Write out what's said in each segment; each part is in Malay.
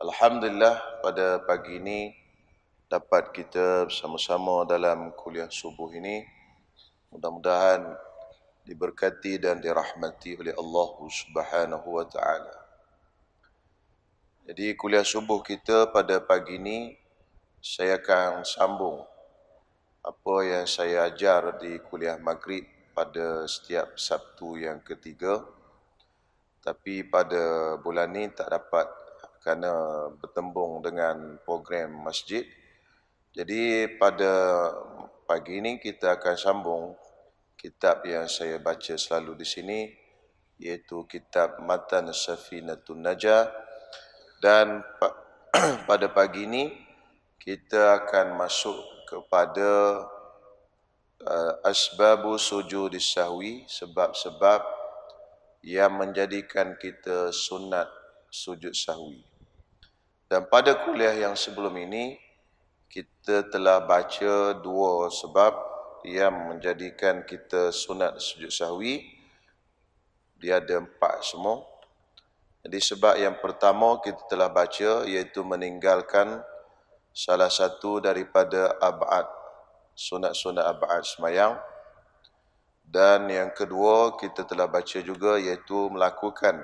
Alhamdulillah pada pagi ini dapat kita bersama-sama dalam kuliah subuh ini. Mudah-mudahan diberkati dan dirahmati oleh Allah Subhanahu wa taala. Jadi kuliah subuh kita pada pagi ini saya akan sambung apa yang saya ajar di kuliah maghrib pada setiap Sabtu yang ketiga. Tapi pada bulan ini tak dapat kerana bertembung dengan program masjid. Jadi pada pagi ini kita akan sambung kitab yang saya baca selalu di sini iaitu kitab Matan Safinatun Najah dan pada pagi ini kita akan masuk kepada uh, asbabu sujud sahwi sebab-sebab yang menjadikan kita sunat sujud sahwi dan pada kuliah yang sebelum ini, kita telah baca dua sebab yang menjadikan kita sunat sujud sahwi. Dia ada empat semua. Jadi sebab yang pertama kita telah baca iaitu meninggalkan salah satu daripada abad sunat-sunat abad semayang. Dan yang kedua kita telah baca juga iaitu melakukan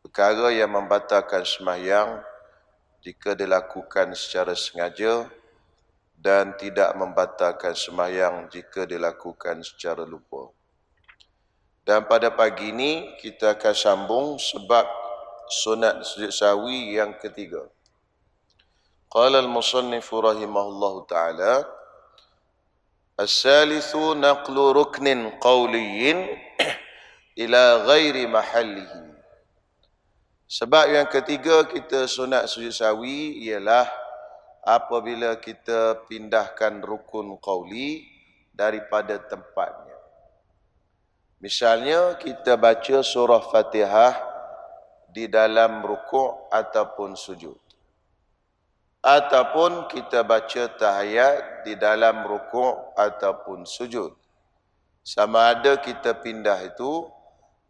perkara yang membatalkan semayang jika dilakukan secara sengaja dan tidak membatalkan semayang jika dilakukan secara lupa. Dan pada pagi ini kita akan sambung sebab sunat sujud sawi yang ketiga. Qala al-musannif rahimahullah taala الثالث نقل ruknin قولي ila ghairi mahallihi. Sebab yang ketiga kita sunat sujud sawi ialah apabila kita pindahkan rukun qawli daripada tempatnya. Misalnya kita baca surah fatihah di dalam rukuk ataupun sujud. Ataupun kita baca tahayat di dalam rukuk ataupun sujud. Sama ada kita pindah itu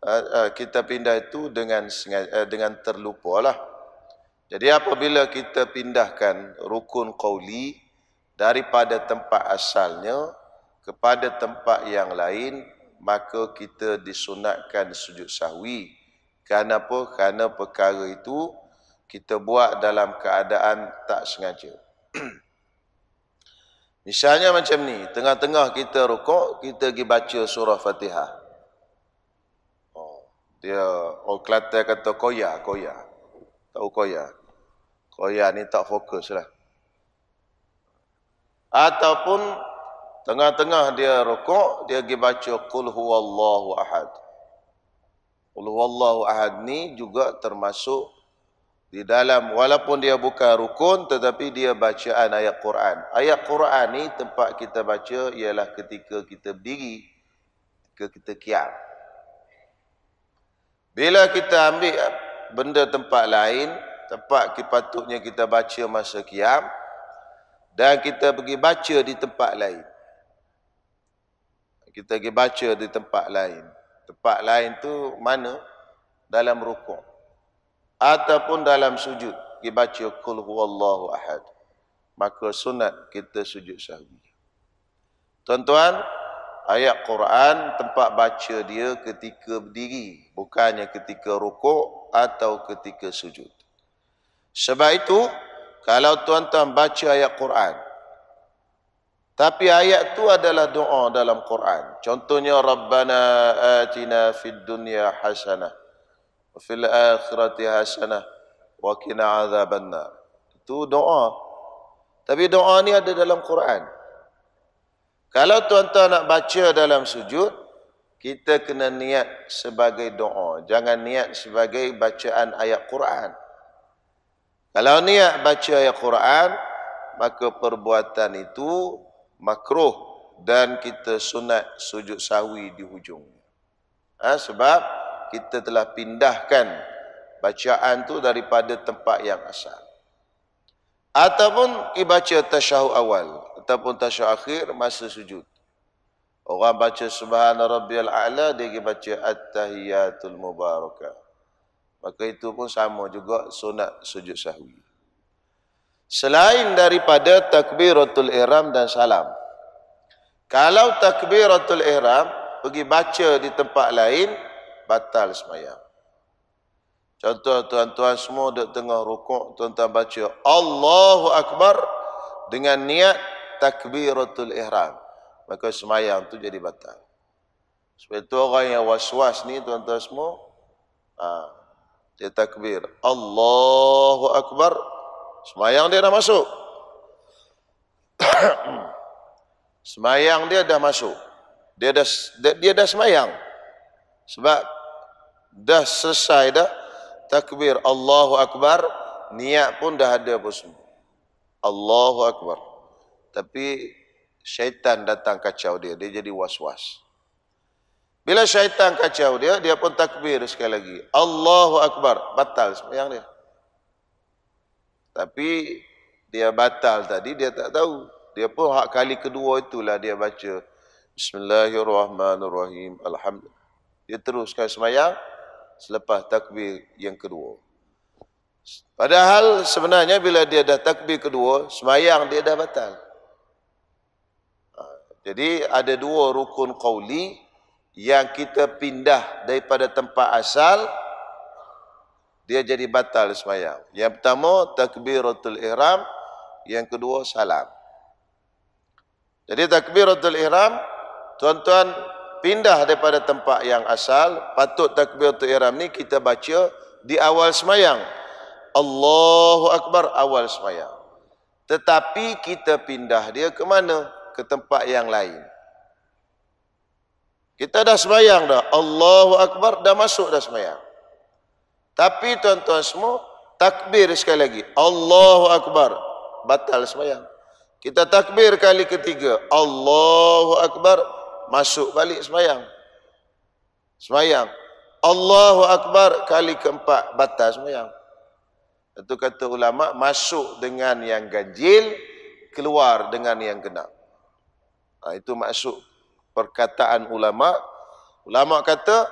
Eh, eh, kita pindah itu dengan eh, dengan terlupa lah. Jadi apabila kita pindahkan rukun qawli daripada tempat asalnya kepada tempat yang lain, maka kita disunatkan sujud sahwi. Kenapa? Kerana perkara itu kita buat dalam keadaan tak sengaja. Misalnya macam ni, tengah-tengah kita rukuk, kita pergi baca surah Fatihah dia orang Kelantan kata koya koya tahu koya koya ni tak fokus lah ataupun tengah-tengah dia rokok dia pergi baca kul huwallahu ahad kul huwallahu ahad ni juga termasuk di dalam walaupun dia buka rukun tetapi dia bacaan ayat Quran. Ayat Quran ni tempat kita baca ialah ketika kita berdiri ke kita kiam. Bila kita ambil eh, benda tempat lain, tempat kipatuknya kita baca masa kiam, dan kita pergi baca di tempat lain. Kita pergi baca di tempat lain. Tempat lain tu mana? Dalam rukun. Ataupun dalam sujud. kita baca kul huwallahu ahad. Maka sunat kita sujud sahwi. Tuan-tuan, ayat Quran tempat baca dia ketika berdiri bukannya ketika rukuk atau ketika sujud sebab itu kalau tuan-tuan baca ayat Quran tapi ayat tu adalah doa dalam Quran contohnya rabbana atina fid dunya hasanah wa fil akhirati hasanah wa qina adzabannar itu doa tapi doa ni ada dalam Quran. Kalau tuan-tuan nak baca dalam sujud, kita kena niat sebagai doa. Jangan niat sebagai bacaan ayat Quran. Kalau niat baca ayat Quran, maka perbuatan itu makruh dan kita sunat sujud sawi di hujung. Ha, sebab kita telah pindahkan bacaan tu daripada tempat yang asal. Ataupun dibaca tasyahud awal ataupun tasyah akhir masa sujud. Orang baca subhana rabbiyal a'la dia pergi baca at-tahiyatul mubarakah. Maka itu pun sama juga sunat sujud sahwi. Selain daripada takbiratul ihram dan salam. Kalau takbiratul ihram pergi baca di tempat lain batal semayam. Contoh tuan-tuan semua duduk tengah rukuk tuan-tuan baca Allahu akbar dengan niat takbiratul ihram. Maka semayang tu jadi batal. Sebab itu orang yang was-was ni tuan-tuan semua. Ha, dia takbir. Allahu Akbar. Semayang dia dah masuk. semayang dia dah masuk. Dia dah, dia, dia dah semayang. Sebab dah selesai dah. Takbir. Allahu Akbar. Niat pun dah ada pun semua. Allahu Akbar. Tapi syaitan datang kacau dia. Dia jadi was-was. Bila syaitan kacau dia, dia pun takbir sekali lagi. Allahu Akbar. Batal semayang dia. Tapi dia batal tadi, dia tak tahu. Dia pun hak kali kedua itulah dia baca. Bismillahirrahmanirrahim. Alhamdulillah. Dia teruskan semayang selepas takbir yang kedua. Padahal sebenarnya bila dia dah takbir kedua, semayang dia dah batal. Jadi ada dua rukun qawli yang kita pindah daripada tempat asal, dia jadi batal semayang. Yang pertama, takbiratul ihram. Yang kedua, salam. Jadi takbiratul ihram, tuan-tuan pindah daripada tempat yang asal, patut takbiratul ihram ni kita baca di awal semayang. Allahu Akbar awal semayang. Tetapi kita pindah dia ke mana? ke tempat yang lain. Kita dah semayang dah. Allahu Akbar dah masuk dah semayang. Tapi tuan-tuan semua, takbir sekali lagi. Allahu Akbar. Batal semayang. Kita takbir kali ketiga. Allahu Akbar. Masuk balik semayang. Semayang. Allahu Akbar kali keempat. Batal semayang. Itu kata ulama' masuk dengan yang ganjil, keluar dengan yang genap. Ha, itu maksud perkataan ulama. Ulama kata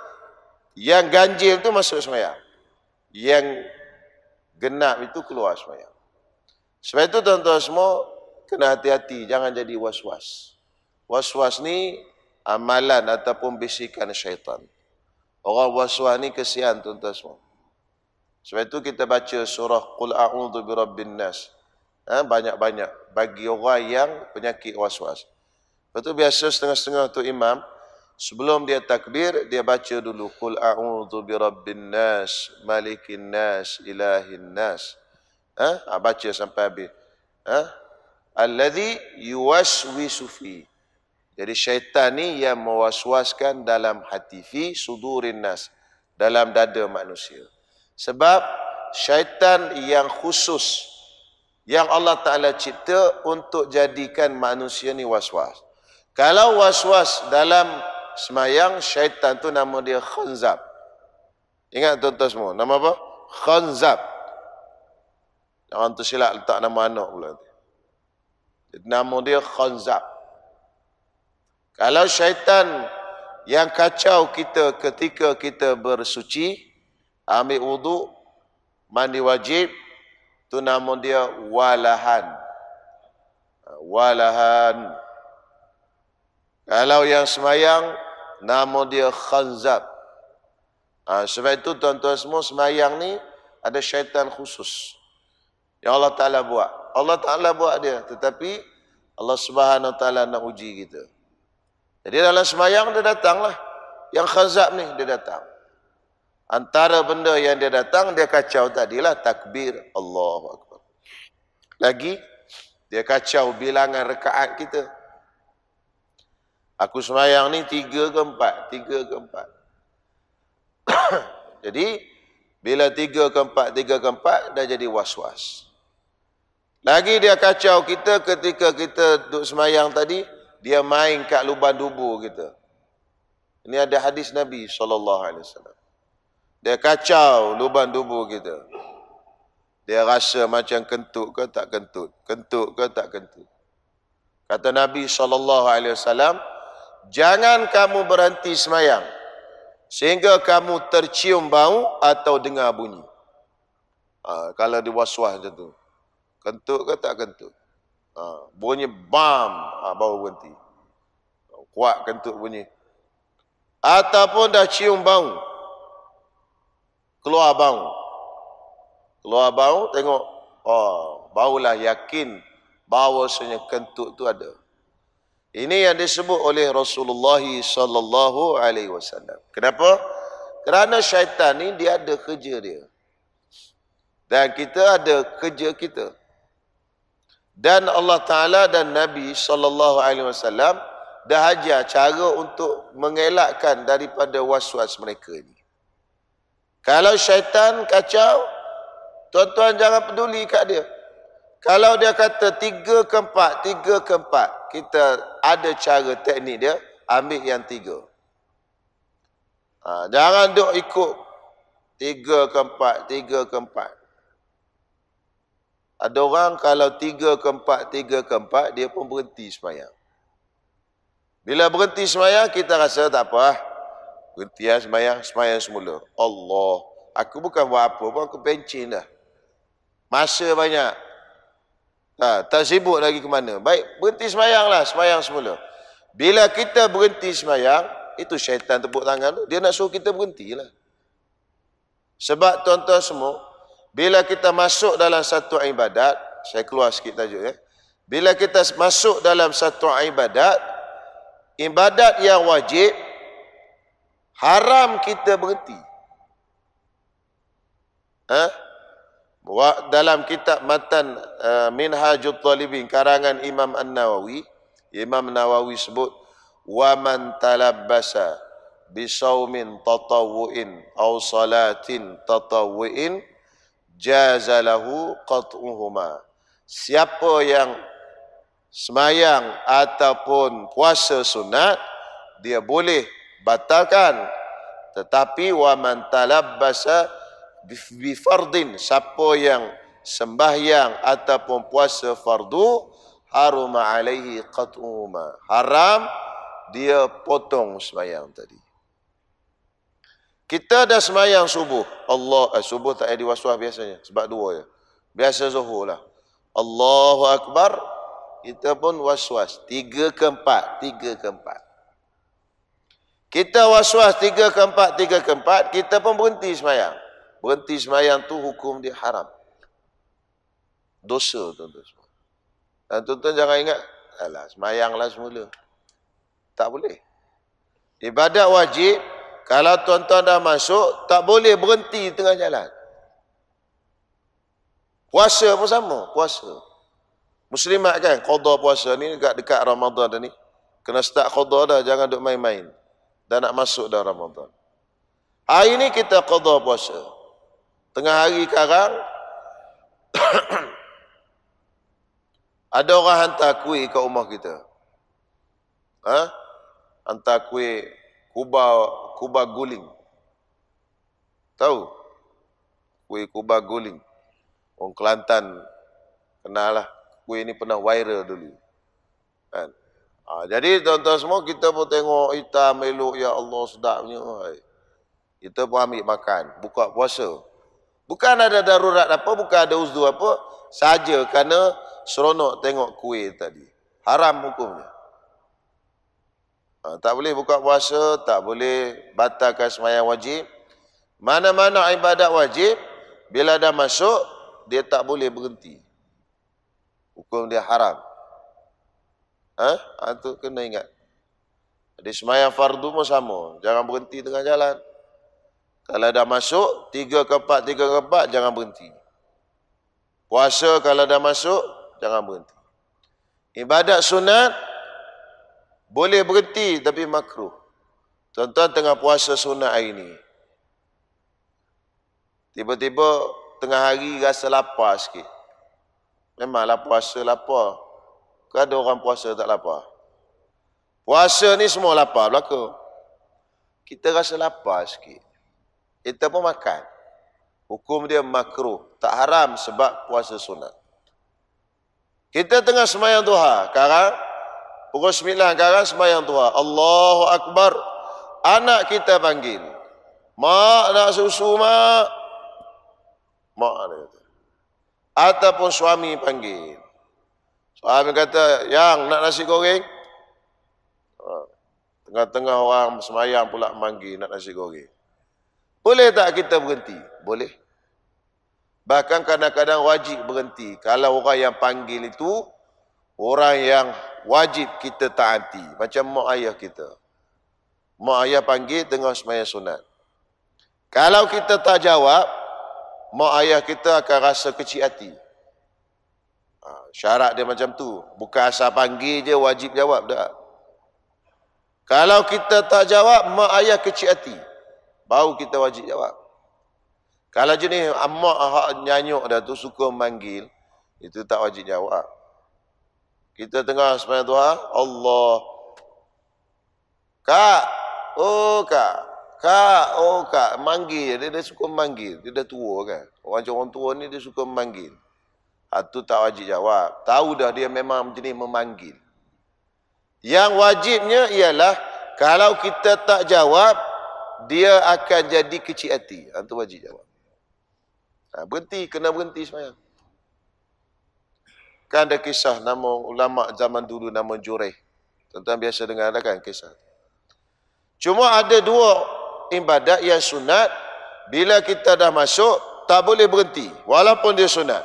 yang ganjil itu masuk semaya, Yang genap itu keluar semaya. Sebab itu tuan-tuan semua kena hati-hati. Jangan jadi was-was. Was-was ni amalan ataupun bisikan syaitan. Orang was-was ni kesian tuan-tuan semua. Sebab itu kita baca surah Qul A'udhu Birabbin Nas. Ha, banyak-banyak. bagi orang yang penyakit was-was. Lepas tu biasa setengah-setengah tu imam sebelum dia takbir dia baca dulu kul bi birabbin nas malikin nas ilahin nas. Ah ha? baca sampai habis. Ah ha? allazi yuwaswi fi. Jadi syaitan ni yang mewaswaskan dalam hati fi sudurin nas dalam dada manusia. Sebab syaitan yang khusus yang Allah Ta'ala cipta untuk jadikan manusia ni was-was. Kalau was-was dalam semayang, syaitan tu nama dia khunzab, Ingat tuan-tuan semua, nama apa? Khunzab. Jangan tu silap letak nama anak pula. Nama dia khunzab. Kalau syaitan yang kacau kita ketika kita bersuci, ambil wuduk, mandi wajib, tu nama dia Walahan. Walahan. Kalau yang semayang, nama dia khanzab. Ha, sebab itu tuan-tuan semua, semayang ni ada syaitan khusus. Yang Allah Ta'ala buat. Allah Ta'ala buat dia. Tetapi Allah Subhanahu Ta'ala nak uji kita. Jadi dalam semayang dia datanglah. Yang khazab ni dia datang. Antara benda yang dia datang, dia kacau tadilah takbir Allah. Lagi, dia kacau bilangan rekaat kita. Aku semayang ni tiga ke empat. Tiga ke empat. jadi, bila tiga ke empat, tiga ke empat, dah jadi was-was. Lagi dia kacau kita ketika kita duduk semayang tadi, dia main kat lubang dubu kita. Ini ada hadis Nabi SAW. Dia kacau lubang dubu kita. Dia rasa macam kentut ke tak kentut. Kentut ke tak kentut. Kata Nabi SAW, jangan kamu berhenti semayang sehingga kamu tercium bau atau dengar bunyi. Ha, kalau di waswas macam tu. Kentut ke tak kentut? Ha, bunyi bam, ha, bau berhenti. Kuat kentut bunyi. Ataupun dah cium bau. Keluar bau. Keluar bau, tengok. Oh, baulah yakin bahawasanya kentut tu ada. Ini yang disebut oleh Rasulullah sallallahu alaihi wasallam. Kenapa? Kerana syaitan ni dia ada kerja dia. Dan kita ada kerja kita. Dan Allah Taala dan Nabi sallallahu alaihi wasallam dah ajar cara untuk mengelakkan daripada waswas mereka ini. Kalau syaitan kacau, tuan-tuan jangan peduli kat dia. Kalau dia kata tiga ke empat, tiga ke empat kita ada cara teknik dia ambil yang tiga. Ha, jangan duk ikut tiga ke empat, tiga ke empat. Ada orang kalau tiga ke empat, tiga ke empat, dia pun berhenti semayang. Bila berhenti semayang, kita rasa tak apa. Ah. Berhenti lah semayang, semayang semula. Allah, aku bukan buat apa pun, aku pencin dah. Masa banyak, Ha, tak sibuk lagi ke mana. Baik, berhenti semayanglah. Semayang semula. Bila kita berhenti semayang, itu syaitan tepuk tangan. Dia nak suruh kita berhenti lah. Sebab tuan-tuan semua, bila kita masuk dalam satu ibadat, saya keluar sikit tajuk ya. Bila kita masuk dalam satu ibadat, ibadat yang wajib, haram kita berhenti. Haa? dalam kitab matan uh, eh, Minhajut Talibin karangan Imam An-Nawawi Imam Nawawi sebut wa man talabbasa bi saumin tatawwu'in aw salatin tatawwu'in jazalahu qat'uhuma siapa yang semayang ataupun puasa sunat dia boleh batalkan tetapi wa man talabbasa bi fardin siapa yang sembahyang ataupun puasa fardu harum alaihi qat'uma haram dia potong sembahyang tadi kita dah sembahyang subuh Allah eh, subuh tak ada waswas biasanya sebab dua je biasa zuhur lah Allahu akbar kita pun waswas tiga ke empat tiga ke empat kita waswas tiga ke empat tiga ke empat kita pun berhenti sembahyang Berhenti semayang tu hukum dia haram. Dosa tuan-tuan semua. Dan tuan-tuan jangan ingat, alah semayanglah semula. Tak boleh. Ibadat wajib, kalau tuan-tuan dah masuk, tak boleh berhenti tengah jalan. Puasa pun sama, puasa. Muslimat kan, khodoh puasa ni dekat, dekat Ramadan dah ni. Kena start khodoh dah, jangan duduk main-main. Dah nak masuk dah Ramadan. Hari ni kita khodoh puasa. Tengah hari karang Ada orang hantar kuih ke rumah kita ha? Hantar kuih kuba kubah guling Tahu? Kuih kuba guling Orang Kelantan Kenal lah Kuih ni pernah viral dulu kan? ha, Jadi tuan-tuan semua Kita pun tengok hitam elok Ya Allah sedapnya Kita pun ambil makan Buka puasa Bukan ada darurat apa, bukan ada uzdu apa. Saja kerana seronok tengok kuih tadi. Haram hukumnya. Ha, tak boleh buka puasa, tak boleh batalkan semayang wajib. Mana-mana ibadat wajib, bila dah masuk, dia tak boleh berhenti. Hukum dia haram. Ha? Itu ha, kena ingat. di semayang fardu pun sama. Jangan berhenti tengah jalan. Kalau dah masuk, tiga ke empat, tiga ke empat, jangan berhenti. Puasa kalau dah masuk, jangan berhenti. Ibadat sunat, boleh berhenti tapi makruh. Tuan-tuan tengah puasa sunat hari ini. Tiba-tiba tengah hari rasa lapar sikit. Memanglah puasa lapar. Kau ada orang puasa tak lapar? Puasa ni semua lapar belakang. Kita rasa lapar sikit kita pun makan. Hukum dia makruh, tak haram sebab puasa sunat. Kita tengah semayang Tuhan, sekarang pukul sembilan, sekarang semayang Tuhan. Allahu akbar. Anak kita panggil. Mak nak susu mak. Mak dia kata. Ataupun suami panggil. Suami kata, yang nak nasi goreng? Ha. Tengah-tengah orang semayang pula manggil nak nasi goreng. Boleh tak kita berhenti? Boleh. Bahkan kadang-kadang wajib berhenti. Kalau orang yang panggil itu, orang yang wajib kita taati. Macam mak ayah kita. Mak ayah panggil tengah semayang sunat. Kalau kita tak jawab, mak ayah kita akan rasa kecil hati. Ha, syarat dia macam tu. Bukan asal panggil je wajib jawab tak. Kalau kita tak jawab, mak ayah kecil hati baru kita wajib jawab. Kalau jenis amak hak nyanyuk dah tu suka memanggil, itu tak wajib jawab. Kita tengah sembah Tuhan, Allah. Kak, oh kak. Kak, oh kak, manggil dia, dia suka manggil. Dia dah tua kan. Orang orang tua ni dia suka manggil. Itu ha, tak wajib jawab. Tahu dah dia memang jenis memanggil. Yang wajibnya ialah kalau kita tak jawab, dia akan jadi kecil hati. Itu ha, wajib jawab. Ha, berhenti, kena berhenti semayang. Kan ada kisah nama ulama zaman dulu nama Jureh. tuan biasa dengar ada kan kisah. Cuma ada dua ibadat yang sunat. Bila kita dah masuk, tak boleh berhenti. Walaupun dia sunat.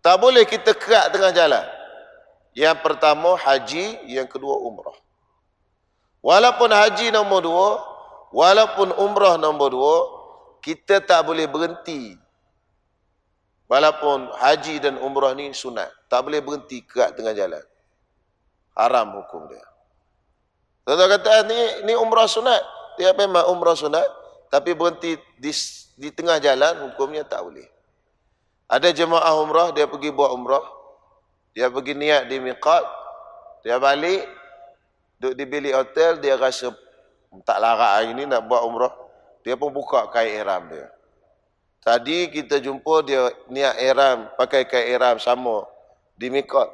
Tak boleh kita kerak tengah jalan. Yang pertama haji, yang kedua umrah. Walaupun haji nombor dua, Walaupun umrah nombor dua, kita tak boleh berhenti. Walaupun haji dan umrah ni sunat. Tak boleh berhenti kerat tengah jalan. Haram hukum dia. Tuan-tuan kata, ah, ni, ni umrah sunat. Dia memang umrah sunat. Tapi berhenti di, di tengah jalan, hukumnya tak boleh. Ada jemaah umrah, dia pergi buat umrah. Dia pergi niat di miqat. Dia balik, duduk di bilik hotel, dia rasa tak larat hari ni nak buat umrah. Dia pun buka kain ihram dia. Tadi kita jumpa dia niat ihram, pakai kain ihram sama di mikot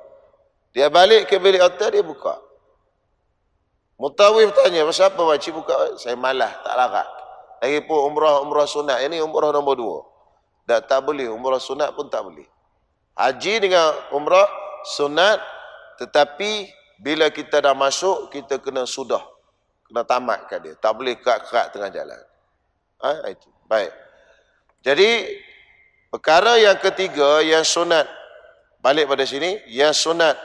Dia balik ke bilik hotel dia buka. Mutawif tanya, "Pasal apa wak buka?" Saya malah tak larat. Lagipun umrah umrah sunat ini umrah nombor dua. Dah tak boleh umrah sunat pun tak boleh. Haji dengan umrah sunat tetapi bila kita dah masuk kita kena sudah kena tamatkan dia. Tak boleh kerat-kerat tengah jalan. Ha, ha, itu. Baik. Jadi, perkara yang ketiga, yang sunat. Balik pada sini. Yang sunat.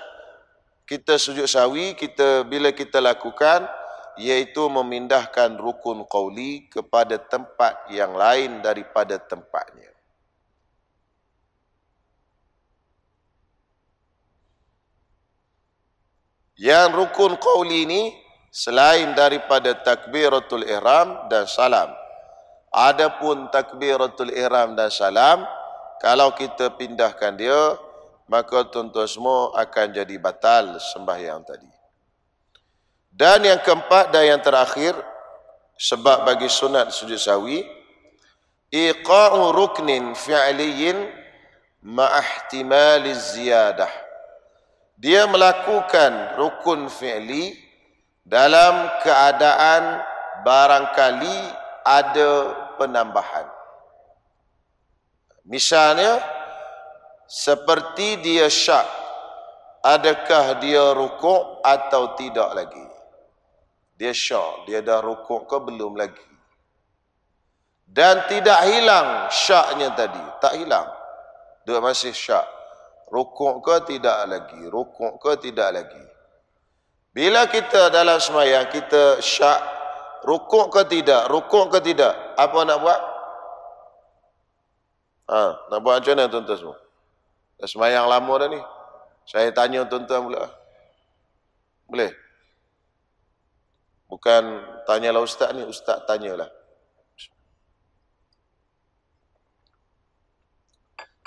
Kita sujud sawi, kita bila kita lakukan, iaitu memindahkan rukun qawli kepada tempat yang lain daripada tempatnya. Yang rukun qawli ini, selain daripada takbiratul ihram dan salam. Adapun takbiratul ihram dan salam, kalau kita pindahkan dia, maka tuan-tuan semua akan jadi batal sembahyang tadi. Dan yang keempat dan yang terakhir, sebab bagi sunat sujud sawi, iqa'u ruknin fi'aliyin ma'ahtimali ziyadah. Dia melakukan rukun fi'li, dalam keadaan barangkali ada penambahan. Misalnya, seperti dia syak, adakah dia rukuk atau tidak lagi. Dia syak, dia dah rukuk ke belum lagi. Dan tidak hilang syaknya tadi, tak hilang. Dia masih syak, rukuk ke tidak lagi, rukuk ke tidak lagi. Bila kita dalam semayang, kita syak rukuk ke tidak, rukuk ke tidak, apa nak buat? Ha, nak buat macam mana tuan-tuan semua? semayang lama dah ni. Saya tanya tuan-tuan pula. Boleh? Bukan tanyalah ustaz ni, ustaz tanyalah.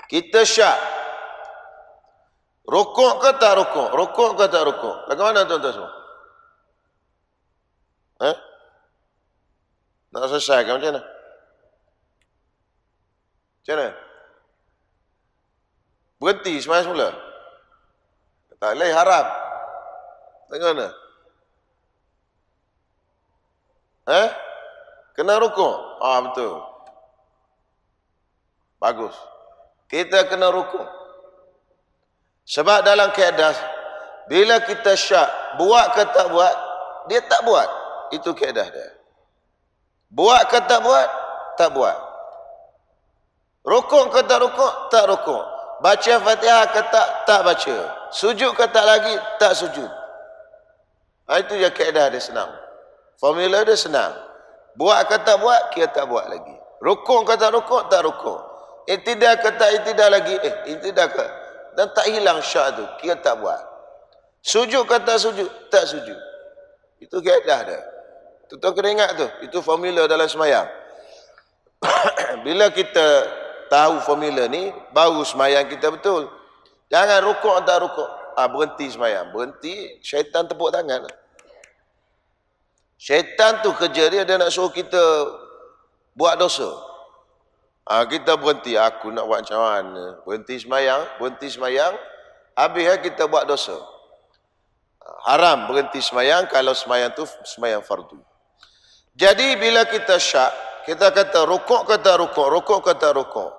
Kita syak, Rokok ke tak rokok? Rokok ke tak rokok? Bagaimana tuan-tuan semua? Eh? Nak selesai ke macam mana? Macam mana? Berhenti semalam semula? Tak boleh harap. Tengok mana? Eh? Kena rokok? Ah betul. Bagus. Kita kena rokok. Sebab dalam keadaan bila kita syak buat ke tak buat, dia tak buat. Itu keadaan dia. Buat ke tak buat, tak buat. Rukuk ke tak rukuk, tak rukuk. Baca fatihah ke tak, tak baca. Sujud ke tak lagi, tak sujud. Ha, itu je keadaan dia senang. Formula dia senang. Buat ke tak buat, kita tak buat lagi. Rukuk ke tak rukuk, tak rukuk. Eh, tidak ke tak, eh, tidak lagi. Eh, tidak ke dan tak hilang syak tu kira tak buat sujud kata sujud tak sujud itu kaedah dia tuan-tuan kena ingat tu itu formula dalam semayang bila kita tahu formula ni baru semayang kita betul jangan rukuk tak rukuk ha, berhenti semayang berhenti syaitan tepuk tangan syaitan tu kerja dia dia nak suruh kita buat dosa Ah kita berhenti aku nak buat macam mana? Berhenti semayang berhenti sembahyang, habis eh, kita buat dosa. Ha, haram berhenti semayang kalau semayang tu semayang fardu. Jadi bila kita syak, kita kata rokok kata rokok rokok kata rokok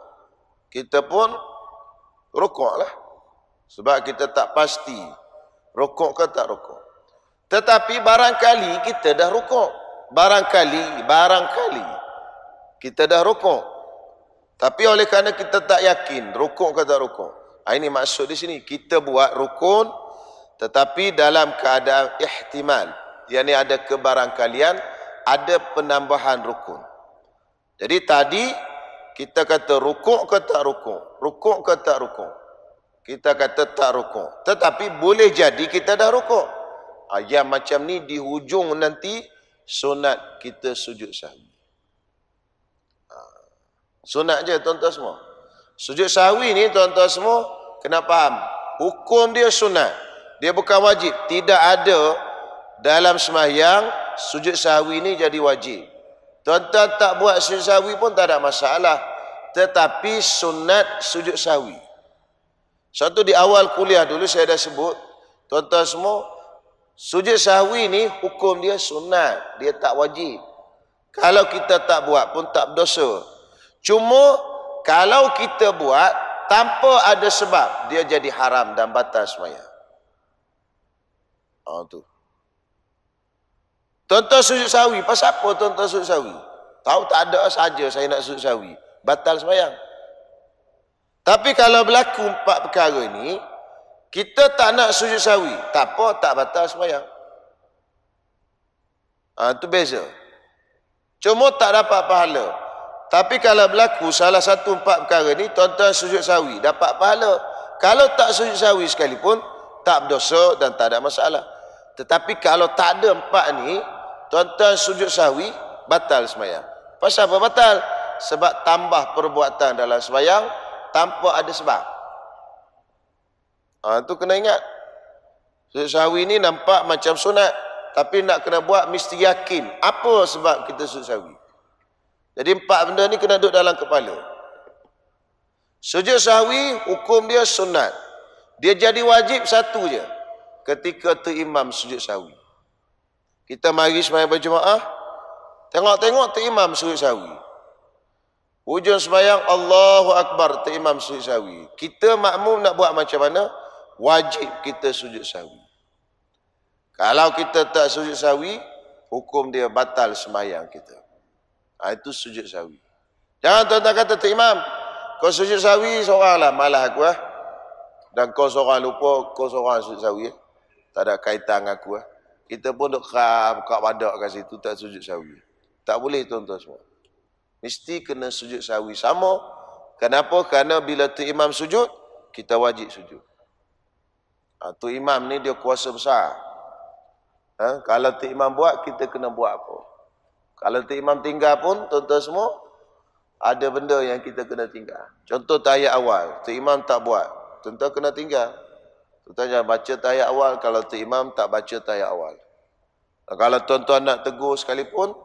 Kita pun rokok lah Sebab kita tak pasti rokok ke tak rukuk. Tetapi barangkali kita dah rokok Barangkali, barangkali kita dah rokok tapi oleh kerana kita tak yakin rukun kata rukun. Ah, ini maksud di sini kita buat rukun tetapi dalam keadaan ihtimal. Yang ini ada kebarangkalian ada penambahan rukun. Jadi tadi kita kata rukun ke tak rukun Rukuk ke tak rukuk? Kita kata tak rukun. Tetapi boleh jadi kita dah rukun. Ah, yang macam ni di hujung nanti sunat kita sujud sahaja. Sunat je tuan-tuan semua. Sujud sahwi ni tuan-tuan semua kena faham. Hukum dia sunat. Dia bukan wajib. Tidak ada dalam semahyang sujud sahwi ni jadi wajib. Tuan-tuan tak buat sujud sahwi pun tak ada masalah. Tetapi sunat sujud sahwi. Satu di awal kuliah dulu saya dah sebut. Tuan-tuan semua. Sujud sahwi ni hukum dia sunat. Dia tak wajib. Kalau kita tak buat pun tak berdosa. Cuma kalau kita buat tanpa ada sebab, dia jadi haram dan batal semuanya. Oh tu. Tonton sujud sawi, pasal apa tonton sujud sawi? Tahu tak ada saja saya nak sujud sawi, batal semayang. Tapi kalau berlaku empat perkara ini, kita tak nak sujud sawi, tak apa tak batal semayang. Ah ha, tu beza. Cuma tak dapat pahala. Tapi kalau berlaku salah satu empat perkara ni tuan-tuan sujud sawi dapat pahala. Kalau tak sujud sawi sekalipun tak berdosa dan tak ada masalah. Tetapi kalau tak ada empat ni tuan-tuan sujud sawi batal semayang. Pasal apa batal? Sebab tambah perbuatan dalam semayang tanpa ada sebab. Ha, tu kena ingat. Sujud sawi ni nampak macam sunat. Tapi nak kena buat mesti yakin. Apa sebab kita sujud sawi? Jadi empat benda ni kena duduk dalam kepala. Sujud sahwi, hukum dia sunat. Dia jadi wajib satu je. Ketika tu imam sujud sahwi. Kita mari semayang berjemaah. Tengok-tengok tu imam sujud sahwi. Hujung semayang, Allahu Akbar tu imam sujud sahwi. Kita makmum nak buat macam mana? Wajib kita sujud sahwi. Kalau kita tak sujud sahwi, hukum dia batal semayang kita. Ah, itu sujud sawi. Jangan tuan-tuan kata tu imam. Kau sujud sawi seoranglah malah aku eh. Dan kau seorang lupa kau seorang sujud sawi eh. Tak ada kaitan dengan aku eh. Kita pun duk kerap buka badak kat situ tak sujud sawi. Tak boleh tuan-tuan semua. Mesti kena sujud sawi sama. Kenapa? Karena bila tu imam sujud, kita wajib sujud. Ha, ah, tu imam ni dia kuasa besar. Ha? Kalau tu imam buat, kita kena buat apa? Kalau tu imam tinggal pun, tuan-tuan semua, ada benda yang kita kena tinggal. Contoh tayat awal, tu imam tak buat, tuan-tuan kena tinggal. Tuan-tuan jangan baca tayat awal kalau tu imam tak baca tayat awal. kalau tuan-tuan nak tegur sekalipun,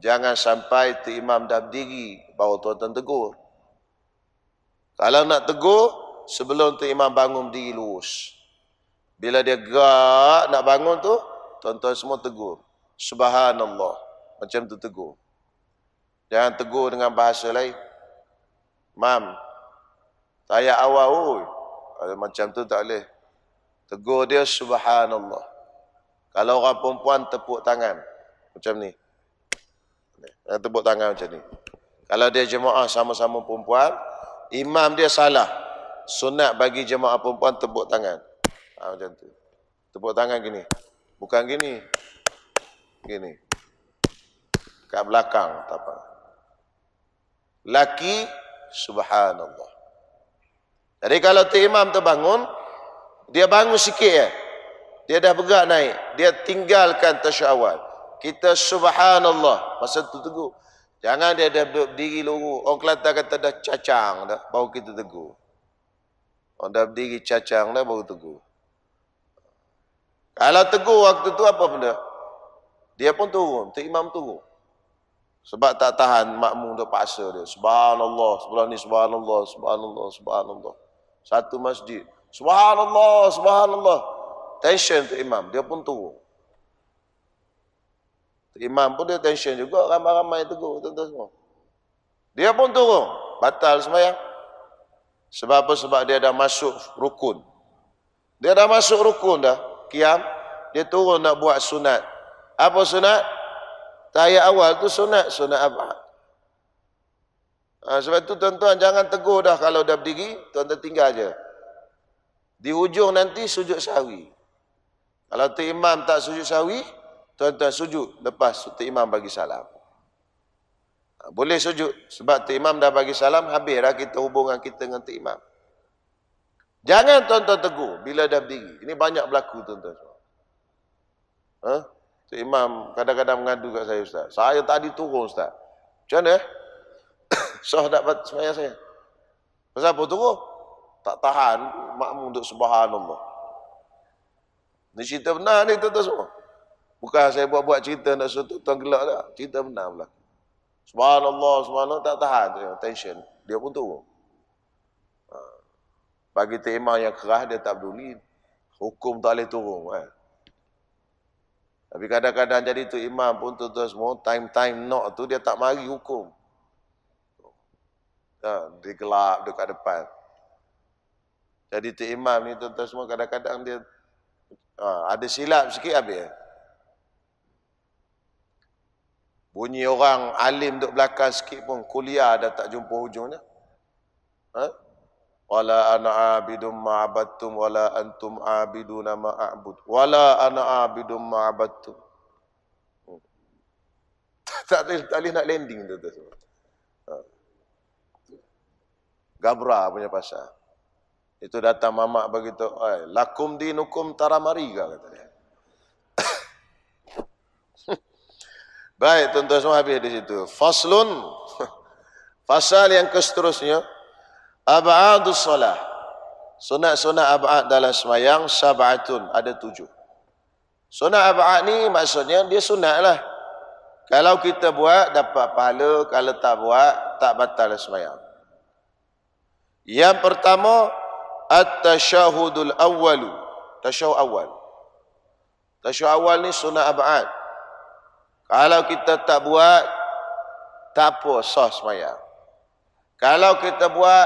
jangan sampai tu imam dah berdiri bawa tuan-tuan tegur. Kalau nak tegur, sebelum tu imam bangun berdiri lurus. Bila dia gerak nak bangun tu, tuan-tuan semua tegur. Subhanallah. Macam tu tegur. Jangan tegur dengan bahasa lain. Mam, saya awal oi. Ada macam tu tak boleh. Tegur dia subhanallah. Kalau orang perempuan tepuk tangan macam ni. Dia tepuk tangan macam ni. Kalau dia jemaah sama-sama perempuan, imam dia salah. Sunat bagi jemaah perempuan tepuk tangan. Ha, macam tu. Tepuk tangan gini. Bukan gini. Gini kat belakang tapa. Laki subhanallah. Jadi kalau tu imam tu bangun, dia bangun sikit ya. Dia dah bergerak naik, dia tinggalkan tasyawal. Kita subhanallah masa tu teguh. Jangan dia dah berdiri lurus. Orang Kelantan kata dah cacang dah baru kita teguh. Orang dah berdiri cacang dah baru teguh. Kalau teguh waktu tu apa benda? Dia pun turun, tu imam turun. Sebab tak tahan makmum untuk paksa dia. Subhanallah, sebelah ni subhanallah, subhanallah, subhanallah. Satu masjid. Subhanallah, subhanallah. Tension tu imam, dia pun turun. Imam pun dia tension juga, ramai-ramai tegur tuan-tuan semua. Dia pun turun, batal sembahyang. Sebab apa? Sebab dia dah masuk rukun. Dia dah masuk rukun dah, kiam. Dia turun nak buat sunat. Apa sunat? Tahiyat awal tu sunat, sunat abad. Ha, sebab tu tuan-tuan jangan tegur dah kalau dah berdiri, tuan-tuan tinggal je. Di ujung nanti sujud sawi. Kalau tu imam tak sujud sawi, tuan-tuan sujud lepas tu imam bagi salam. Ha, boleh sujud sebab tu imam dah bagi salam, habis dah kita hubungan kita dengan tu imam. Jangan tuan-tuan tegur bila dah berdiri. Ini banyak berlaku tuan-tuan. Haa? So, imam kadang-kadang mengadu kat saya Ustaz. Saya tadi turun Ustaz. Macam mana? Soh dapat semayah saya. Kenapa apa turun? Tak tahan makmum untuk subhanallah. Ini cerita benar ni tuan-tuan semua. Bukan saya buat-buat cerita nak suruh tuan-tuan gelap tak. Cerita benar pula. Subhanallah, subhanallah tak tahan. Tension. Dia pun turun. Ha. Bagi tema yang kerah dia tak peduli. Hukum tak boleh turun. Eh. Tapi kadang-kadang jadi tu imam pun tu tuan semua, time-time not tu dia tak mari hukum. Ha, dia gelap dekat depan. Jadi tu imam ni tu tuan semua kadang-kadang dia ha, ada silap sikit habis. Bunyi orang alim duduk belakang sikit pun kuliah dah tak jumpa hujungnya. Ha? wala ana abidum ma abattum wala antum abiduna ma a'bud wala ana abidum ma abattum tak boleh nak landing tu tu ha. gabra punya pasal itu datang mamak begitu ai lakum dinukum taramariga kata dia baik tuan-tuan semua habis di situ faslun pasal yang seterusnya Ab'adus solah. Sunat-sunat ab'ad dalam semayang sab'atun. Ada tujuh. Sunat ab'ad ni maksudnya dia sunat lah. Kalau kita buat dapat pahala. Kalau tak buat tak batal semayang. Yang pertama. At-tashahudul awalu. Tashahud awal. Tashahud awal ni sunat ab'ad. Kalau kita tak buat, tak apa sah semayang. Kalau kita buat,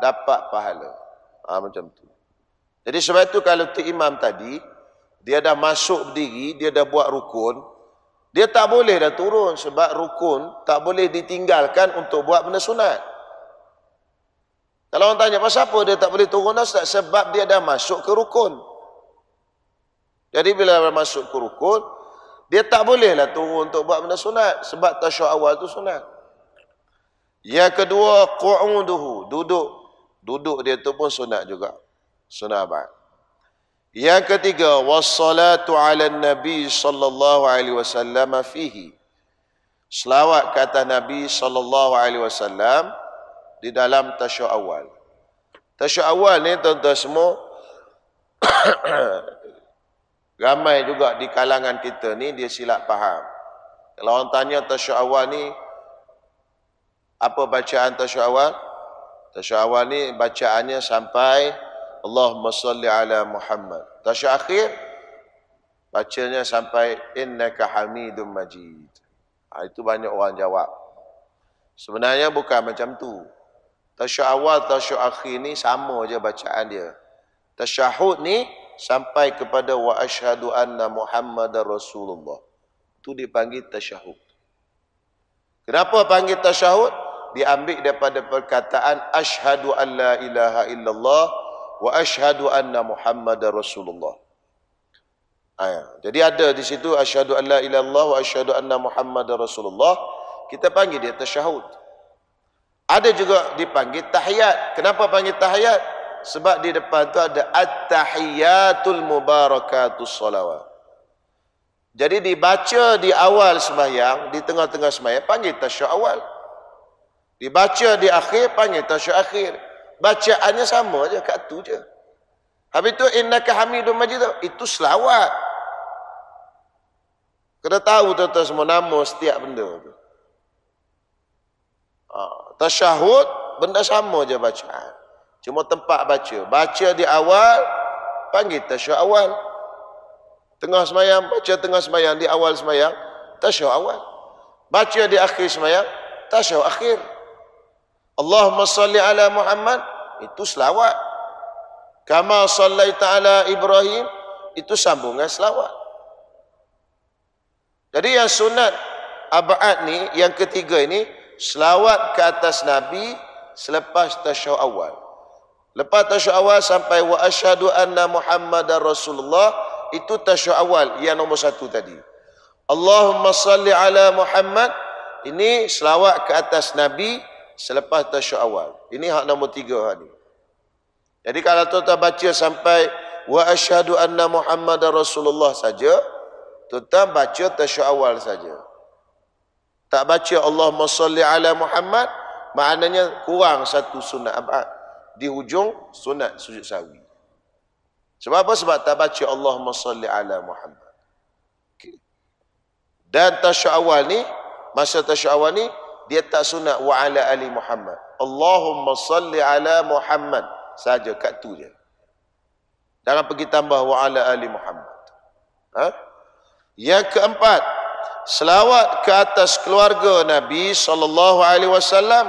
dapat pahala. Ha, macam tu. Jadi sebab tu kalau Tik Imam tadi, dia dah masuk berdiri, dia dah buat rukun, dia tak boleh dah turun sebab rukun tak boleh ditinggalkan untuk buat benda sunat. Kalau orang tanya, pasal apa dia tak boleh turun dah? Sebab dia dah masuk ke rukun. Jadi bila dia masuk ke rukun, dia tak bolehlah turun untuk buat benda sunat. Sebab tasyuk awal tu sunat. Yang kedua, ku'uduhu, duduk. Duduk dia tu pun sunat juga. Sunat apa? Yang ketiga, wassalatu ala nabi sallallahu alaihi wasallam fihi. Selawat kata Nabi sallallahu alaihi wasallam di dalam tasyahud awal. Tasyahud awal ni tuan-tuan semua ramai juga di kalangan kita ni dia silap faham. Kalau orang tanya tasyahud awal ni apa bacaan tasyahud awal? Tasyahud awal ni bacaannya sampai Allahumma salli ala Muhammad. Tasyahud akhir bacanya sampai innaka Hamidum Majid. Ha, itu banyak orang jawab. Sebenarnya bukan macam tu. Tasyahud awal tasyahud akhir ni sama aja bacaan dia. Tasyahud ni sampai kepada wa Ashadu anna Muhammadar Rasulullah. Itu dipanggil tasyahud. Kenapa panggil tasyahud? diambil daripada perkataan asyhadu alla ilaha illallah wa asyhadu anna muhammadar rasulullah. Ha, jadi ada di situ asyhadu alla ilallah wa asyhadu anna muhammadar rasulullah kita panggil dia tasyahud. Ada juga dipanggil tahiyat. Kenapa panggil tahiyat? Sebab di depan tu ada at-tahiyatul mubarakatus salawat. Jadi dibaca di awal sembahyang, di tengah-tengah sembahyang panggil tasyahud awal. Dibaca di akhir, panggil tasyuk akhir. Bacaannya sama aja, kat tu je. Habis tu, innaka hamidun majid. Itu selawat. Kena tahu tuan-tuan semua nama setiap benda tu. Ha, tasyahud, benda sama aja bacaan. Cuma tempat baca. Baca di awal, panggil tasyuk awal. Tengah semayang, baca tengah semayang. Di awal semayang, tasyuk awal. Baca di akhir semayang, tasyuk akhir. Allahumma salli ala Muhammad itu selawat kama sallaita ala Ibrahim itu sambungan selawat jadi yang sunat abad ni yang ketiga ini selawat ke atas Nabi selepas tasyahud awal lepas tasyahud awal sampai wa asyhadu anna Muhammadar Rasulullah itu tasyahud awal yang nombor satu tadi Allahumma salli ala Muhammad ini selawat ke atas Nabi selepas tasyahud awal. Ini hak nombor tiga hak ni. Jadi kalau tuan-tuan baca sampai wa asyhadu anna muhammadar rasulullah saja, tuan-tuan baca tasyahud awal saja. Tak baca Allahumma salli ala Muhammad, maknanya kurang satu sunat abad di hujung sunat sujud sawi. Sebab apa? Sebab tak baca Allahumma salli ala Muhammad. Dan tasyahud awal ni, masa tasyahud awal ni dia tak sunat wa ala ali Muhammad. Allahumma salli ala Muhammad. Saja kat tu je. Jangan pergi tambah wa ala ali Muhammad. Ha? Yang keempat, selawat ke atas keluarga Nabi sallallahu alaihi wasallam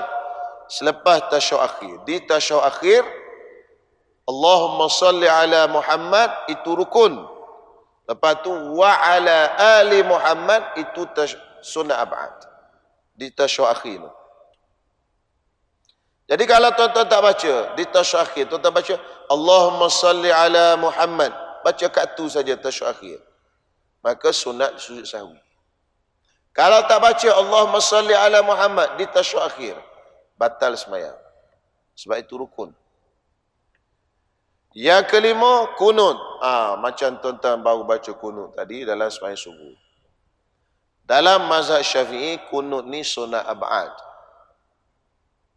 selepas tasyahud akhir. Di tasyahud akhir Allahumma salli ala Muhammad itu rukun. Lepas tu wa ala ali Muhammad itu sunnah ab'ad di tasyu akhir tu. Jadi kalau tuan-tuan tak baca di tasyu akhir, tuan-tuan baca Allahumma salli ala Muhammad. Baca kat tu saja tasyu akhir. Maka sunat sujud sahwi. Kalau tak baca Allahumma salli ala Muhammad di tasyu akhir, batal sembahyang. Sebab itu rukun. Yang kelima, kunut. ha, macam tuan-tuan baru baca kunut tadi dalam semayang subuh. Dalam mazhab syafi'i, kunut ni sunnah abad.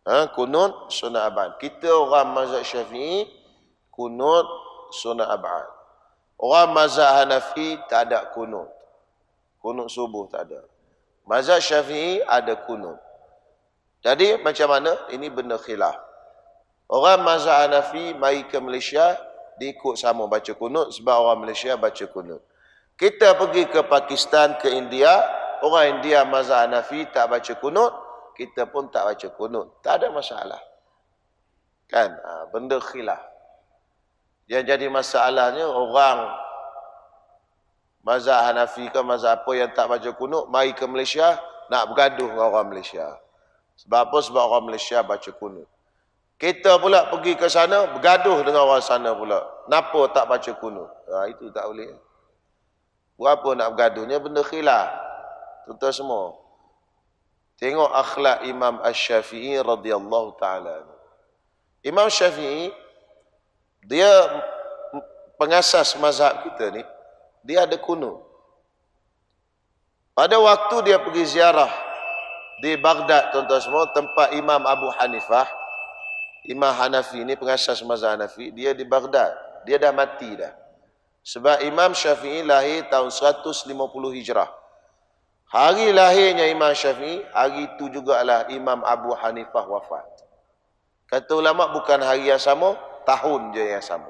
Ha? Kunut sunnah abad. Kita orang mazhab syafi'i, kunut sunnah abad. Orang mazhab Hanafi tak ada kunut. Kunut subuh tak ada. Mazhab syafi'i ada kunut. Jadi macam mana? Ini benda khilaf. Orang mazhab Hanafi mai ke Malaysia, diikut sama baca kunut sebab orang Malaysia baca kunut. Kita pergi ke Pakistan, ke India, Orang yang dia mazhab Hanafi tak baca kunut, kita pun tak baca kunut. Tak ada masalah. Kan? Ha, benda khilaf. Yang jadi masalahnya orang mazhab Hanafi ke mazhab apa yang tak baca kunut mari ke Malaysia nak bergaduh dengan orang Malaysia. Sebab apa? Sebab orang Malaysia baca kunut. Kita pula pergi ke sana bergaduh dengan orang sana pula. Kenapa tak baca kunut? Ha, itu tak boleh. Buat apa nak bergaduhnya benda khilaf tuan-tuan semua. Tengok akhlak Imam Asy-Syafi'i radhiyallahu taala. Imam Syafi'i dia pengasas mazhab kita ni, dia ada kuno. Pada waktu dia pergi ziarah di Baghdad tuan-tuan semua, tempat Imam Abu Hanifah, Imam Hanafi ni pengasas mazhab Hanafi, dia di Baghdad. Dia dah mati dah. Sebab Imam Syafi'i lahir tahun 150 Hijrah. 150 Hari lahirnya Imam Syafi'i, hari itu jugalah Imam Abu Hanifah wafat. Kata ulama' bukan hari yang sama, tahun je yang sama.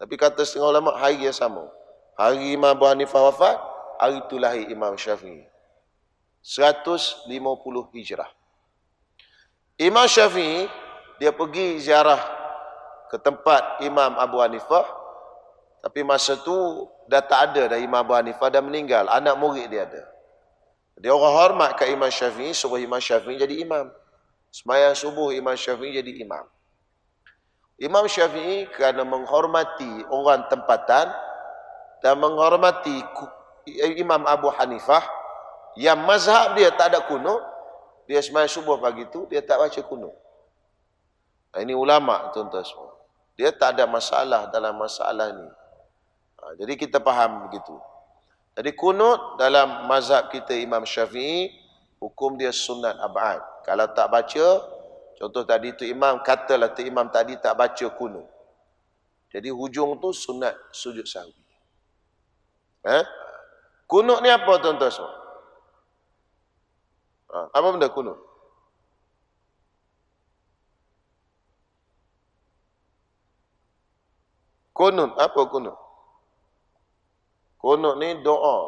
Tapi kata setengah ulama' hari yang sama. Hari Imam Abu Hanifah wafat, hari itu lahir Imam Syafi'i. 150 hijrah. Imam Syafi'i, dia pergi ziarah ke tempat Imam Abu Hanifah. Tapi masa tu dah tak ada dah Imam Abu Hanifah, dah meninggal. Anak murid dia ada. Dia orang hormat ke Imam Syafi'i, subuh Imam Syafi'i jadi imam. Semayang subuh Imam Syafi'i jadi imam. Imam Syafi'i kerana menghormati orang tempatan dan menghormati eh, Imam Abu Hanifah yang mazhab dia tak ada kuno dia semayang subuh pagi tu dia tak baca kuno Nah, ini ulama tuan-tuan semua. Dia tak ada masalah dalam masalah ni. Ha, jadi kita faham begitu. Jadi kunut dalam mazhab kita Imam Syafi'i, hukum dia sunat ab'ad. Kalau tak baca, contoh tadi tu imam, katalah tu imam tadi tak baca kunut. Jadi hujung tu sunat sujud sahwi. Eh? Kunut ni apa tuan-tuan semua? Ha, apa benda kunut? Kunut, apa kunut? Kunut ni doa.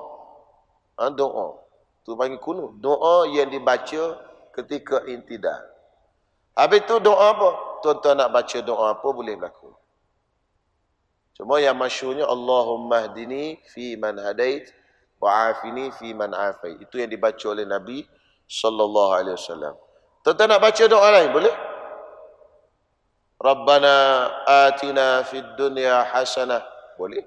Ha, doa. Tu panggil kunut. Doa yang dibaca ketika intidak. Habis tu doa apa? Tuan-tuan nak baca doa apa boleh berlaku. Cuma yang masyurnya Allahumma hdini fi man hadait wa wa'afini fi man afai. Itu yang dibaca oleh Nabi sallallahu alaihi wasallam. Tuan-tuan nak baca doa lain boleh? Rabbana atina fi dunya hasanah. Boleh?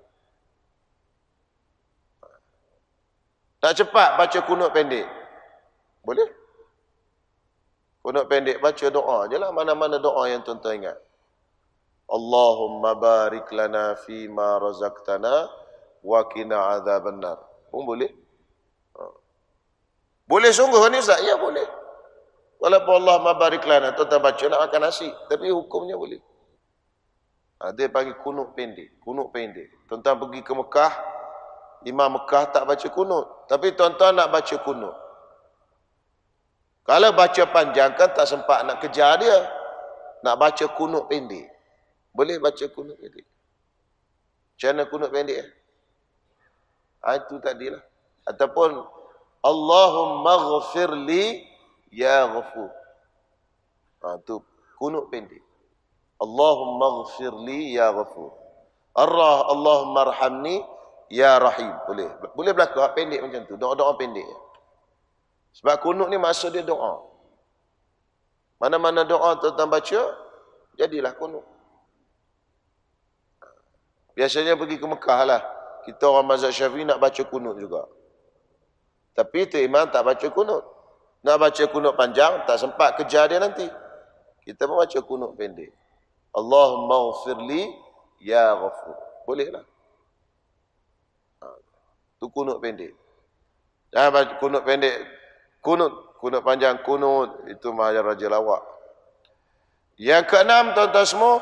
Tak cepat baca kunut pendek. Boleh? Kunut pendek baca doa jelah mana-mana doa yang tuan-tuan ingat. Allahumma barik lana fi ma razaqtana wa qina adzabannar. Pun boleh? Ha. Boleh sungguh ni Ustaz? Ya boleh. Walaupun Allah barik lana, tuan-tuan baca nak makan nasi. Tapi hukumnya boleh. Ha, dia panggil kunuk pendek. Kunuk pendek. Tuan-tuan pergi ke Mekah, Imam Mekah tak baca kunut. Tapi tuan-tuan nak baca kunut. Kalau baca panjang kan tak sempat nak kejar dia. Nak baca kunut pendek. Boleh baca kunut pendek. Macam mana kunut pendek? Eh? Ha, itu tadilah. Ataupun Allahumma ghafir li ya ghafur. Ha, itu kunut pendek. Allahumma ghafir li ya ghafur. Allah, Allahumma rahamni Ya Rahim. Boleh. Boleh berlaku. Ha, pendek macam tu. Doa-doa pendek. Sebab kunut ni masa dia doa. Mana-mana doa tu tuan baca, jadilah kunut. Biasanya pergi ke Mekah lah. Kita orang mazhab syafi'i nak baca kunut juga. Tapi tu imam tak baca kunut. Nak baca kunut panjang, tak sempat kejar dia nanti. Kita pun baca kunut pendek. Allahumma ufirli ya ghafur. Bolehlah. Itu kunut pendek. Jangan baca kunut pendek. Kunut. Kunut panjang. Kunut. Itu mahajar Raja Lawak. Yang keenam, tuan-tuan semua.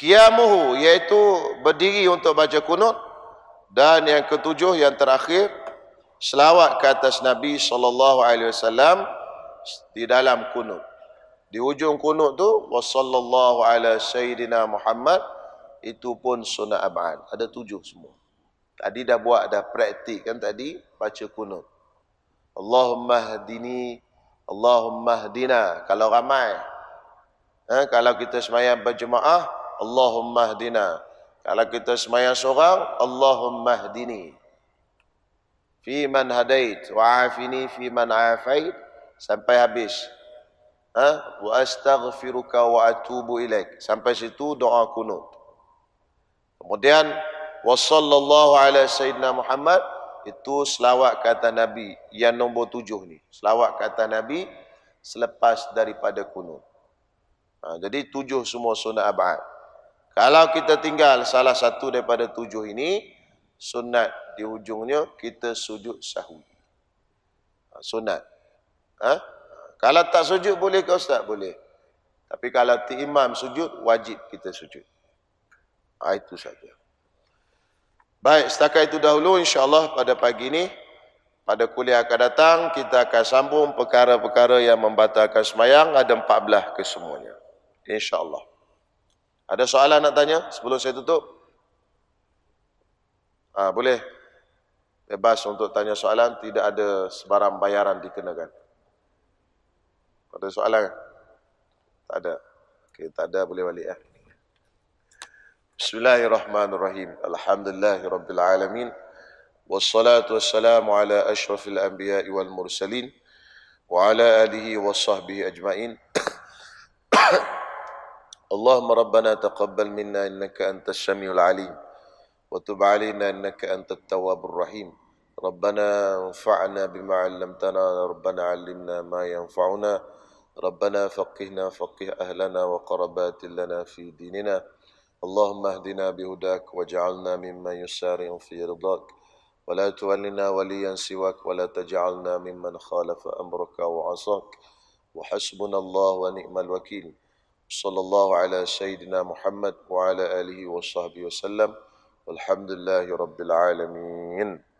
kiamuhu, Iaitu berdiri untuk baca kunut. Dan yang ketujuh, yang terakhir. Selawat ke atas Nabi SAW di dalam kunut. Di hujung kunut tu, wa sallallahu ala sayyidina Muhammad, itu pun sunnah abad. Ada tujuh semua. Tadi dah buat, dah praktik kan tadi baca kunut. Allahumma hdini, Allahumma hdina. Kalau ramai. Ha? Kalau kita semayang berjemaah, Allahumma hdina. Kalau kita semayang seorang, Allahumma hdini. Fi man hadait, wa'afini fi man afait. Sampai habis. Ha? Wa astaghfiruka wa atubu ilaik. Sampai situ doa kunut. Kemudian, wa sallallahu ala sayyidina Muhammad itu selawat kata Nabi yang nombor tujuh ni. Selawat kata Nabi selepas daripada kunut. Ha, jadi tujuh semua sunat abad. Kalau kita tinggal salah satu daripada tujuh ini, sunat di ujungnya kita sujud sahwi. Ha, sunat. Ha? Kalau tak sujud boleh ke Ustaz? Boleh. Tapi kalau ti imam sujud, wajib kita sujud. Ha, itu saja. Baik, setakat itu dahulu insyaAllah pada pagi ini, pada kuliah akan datang, kita akan sambung perkara-perkara yang membatalkan semayang, ada empat belah kesemuanya. InsyaAllah. Ada soalan nak tanya sebelum saya tutup? Ah ha, boleh. Bebas untuk tanya soalan, tidak ada sebarang bayaran dikenakan. Ada soalan? Tak ada. Okay, tak ada, boleh balik. Ya. بسم الله الرحمن الرحيم الحمد لله رب العالمين والصلاة والسلام على أشرف الأنبياء والمرسلين وعلى آله وصحبه أجمعين اللهم ربنا تقبل منا إنك أنت السميع العليم وتب علينا إنك أنت التواب الرحيم ربنا انفعنا بما علمتنا ربنا علمنا ما ينفعنا ربنا فقهنا فقه أهلنا وقربات لنا في ديننا اللهم اهدنا بهداك واجعلنا ممن يسارع في رضاك ولا تولنا وليا سواك ولا تجعلنا ممن خالف أمرك وعصاك وحسبنا الله ونعم الوكيل صلى الله على سيدنا محمد وعلى آله وصحبه وسلم والحمد لله رب العالمين